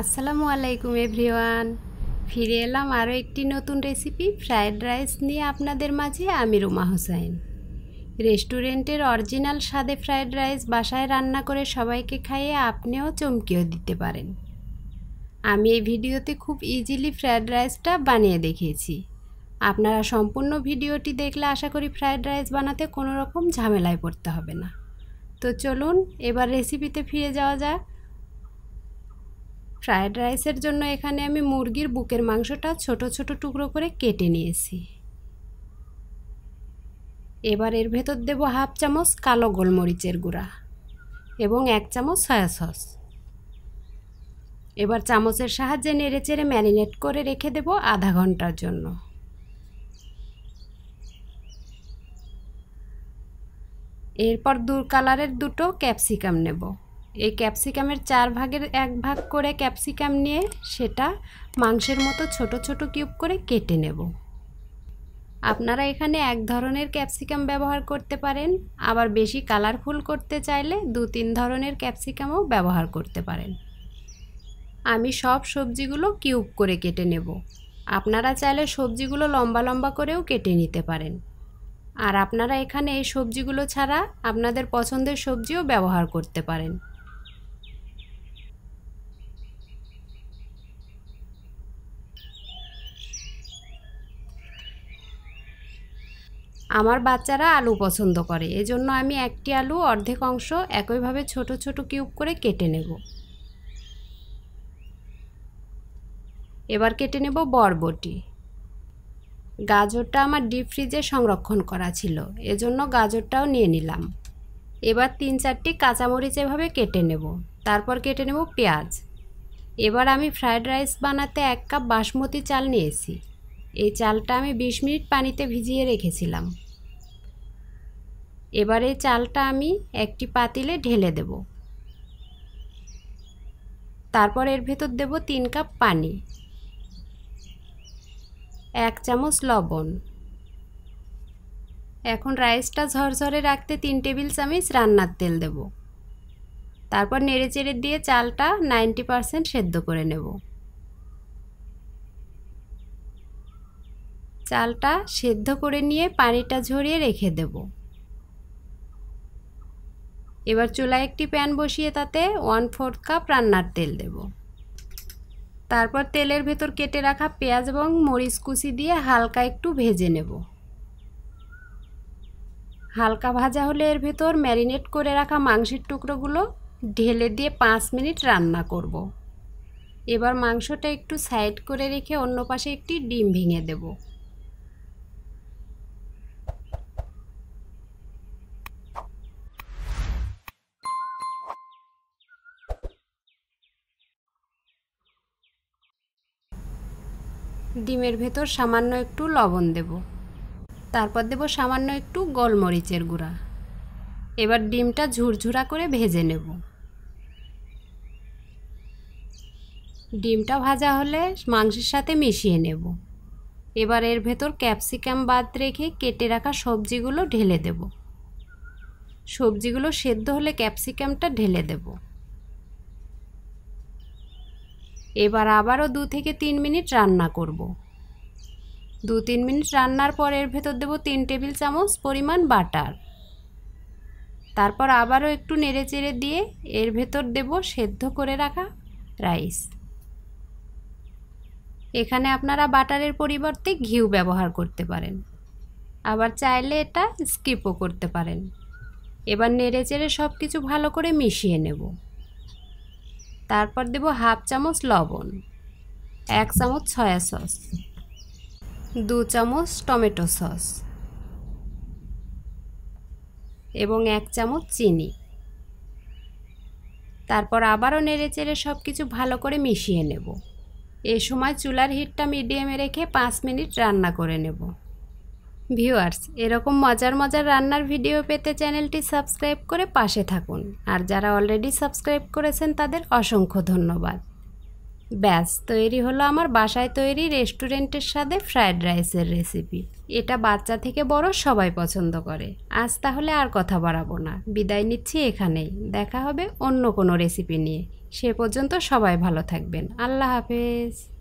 আসসালামু আলাইকুম এভরিওয়ান ফিরে এলাম আরও একটি নতুন রেসিপি ফ্রায়েড রাইস নিয়ে আপনাদের মাঝে আমি রুমা হোসাইন রেস্টুরেন্টের অরিজিনাল স্বাদে ফ্রায়েড রাইস বাসায় রান্না করে সবাইকে খাইয়ে আপনিও চমকিয়ে দিতে পারেন আমি এই ভিডিওতে খুব ইজিলি ফ্রায়েড রাইসটা বানিয়ে দেখিয়েছি আপনারা সম্পূর্ণ ভিডিওটি দেখলে আশা করি ফ্রায়েড রাইস বানাতে কোনো রকম ঝামেলায় পড়তে হবে না তো চলুন এবার রেসিপিতে ফিরে যাওয়া যাক ফ্রায়েড রাইসের জন্য এখানে আমি মুরগির বুকের মাংসটা ছোট ছোট টুকরো করে কেটে নিয়েছি এবার এর ভেতর দেব হাফ চামচ কালো গোলমরিচের গুঁড়া এবং এক চামচ সয়া সস এবার চামচের সাহায্যে নেড়ে চেড়ে ম্যারিনেট করে রেখে দেব আধা ঘন্টার জন্য এরপর দু কালারের দুটো ক্যাপসিকাম নেব এই ক্যাপসিকামের চার ভাগের এক ভাগ করে ক্যাপসিকাম নিয়ে সেটা মাংসের মতো ছোট ছোট কিউব করে কেটে নেব আপনারা এখানে এক ধরনের ক্যাপসিকাম ব্যবহার করতে পারেন আবার বেশি কালারফুল করতে চাইলে দু তিন ধরনের ক্যাপসিকামও ব্যবহার করতে পারেন আমি সব সবজিগুলো কিউব করে কেটে নেব আপনারা চাইলে সবজিগুলো লম্বা লম্বা করেও কেটে নিতে পারেন আর আপনারা এখানে এই সবজিগুলো ছাড়া আপনাদের পছন্দের সবজিও ব্যবহার করতে পারেন আমার বাচ্চারা আলু পছন্দ করে এজন্য আমি একটি আলু অর্ধেক অংশ একইভাবে ছোট ছোট কিউব করে কেটে নেব এবার কেটে নেব বরবটি গাজরটা আমার ডিপ ফ্রিজে সংরক্ষণ করা ছিল এজন্য গাজরটাও নিয়ে নিলাম এবার তিন চারটি কাঁচামরিচ এভাবে কেটে নেব তারপর কেটে নেব পেঁয়াজ এবার আমি ফ্রায়েড রাইস বানাতে এক কাপ বাসমতি চাল নিয়েছি এই চালটা আমি বিশ মিনিট পানিতে ভিজিয়ে রেখেছিলাম এবারে চালটা আমি একটি পাতিলে ঢেলে দেব তারপর এর ভেতর দেব তিন কাপ পানি এক চামচ লবণ এখন রাইসটা ঝরঝরে রাখতে তিন টেবিল চামচ রান্নার তেল দেব তারপর নেড়ে চেড়ে দিয়ে চালটা নাইনটি পারসেন্ট সেদ্ধ করে নেব চালটা সেদ্ধ করে নিয়ে পানিটা ঝরিয়ে রেখে দেবো এবার চুলায় একটি প্যান বসিয়ে তাতে ওয়ান ফোর্থ কাপ রান্নার তেল দেব তারপর তেলের ভেতর কেটে রাখা পেঁয়াজ এবং মরিচ কুচি দিয়ে হালকা একটু ভেজে নেব হালকা ভাজা হলে এর ভেতর ম্যারিনেট করে রাখা মাংসের টুকরোগুলো ঢেলে দিয়ে পাঁচ মিনিট রান্না করব। এবার মাংসটা একটু সাইড করে রেখে অন্য পাশে একটি ডিম ভেঙে দেবো ডিমের ভেতর সামান্য একটু লবণ দেব তারপর দেব সামান্য একটু গোলমরিচের গুঁড়া এবার ডিমটা ঝুরঝুরা করে ভেজে নেব ডিমটা ভাজা হলে মাংসের সাথে মিশিয়ে নেব এবার এর ভেতর ক্যাপসিকাম বাদ রেখে কেটে রাখা সবজিগুলো ঢেলে দেব সবজিগুলো সেদ্ধ হলে ক্যাপসিকামটা ঢেলে দেবো এবার আবারও দু থেকে তিন মিনিট রান্না করব। দু তিন মিনিট রান্নার পর এর ভেতর দেবো তিন টেবিল চামচ পরিমাণ বাটার তারপর আবারও একটু নেড়ে চেড়ে দিয়ে এর ভেতর দেব সেদ্ধ করে রাখা রাইস এখানে আপনারা বাটারের পরিবর্তে ঘিউ ব্যবহার করতে পারেন আবার চাইলে এটা স্কিপও করতে পারেন এবার নেড়ে চেড়ে সব কিছু ভালো করে মিশিয়ে নেব তারপর দেব হাফ চামচ লবণ এক চামচ ছয়া সস দু চামচ টমেটো সস এবং এক চামচ চিনি তারপর আবারও নেড়ে চেড়ে সব কিছু ভালো করে মিশিয়ে নেব এ সময় চুলার হিটটা মিডিয়ামে রেখে পাঁচ মিনিট রান্না করে নেব ভিউয়ার্স এরকম মজার মজার রান্নার ভিডিও পেতে চ্যানেলটি সাবস্ক্রাইব করে পাশে থাকুন আর যারা অলরেডি সাবস্ক্রাইব করেছেন তাদের অসংখ্য ধন্যবাদ ব্যাস তৈরি হলো আমার বাসায় তৈরি রেস্টুরেন্টের সাথে ফ্রায়েড রাইসের রেসিপি এটা বাচ্চা থেকে বড় সবাই পছন্দ করে আজ তাহলে আর কথা বাড়াবো না বিদায় নিচ্ছি এখানেই দেখা হবে অন্য কোনো রেসিপি নিয়ে সে পর্যন্ত সবাই ভালো থাকবেন আল্লাহ হাফেজ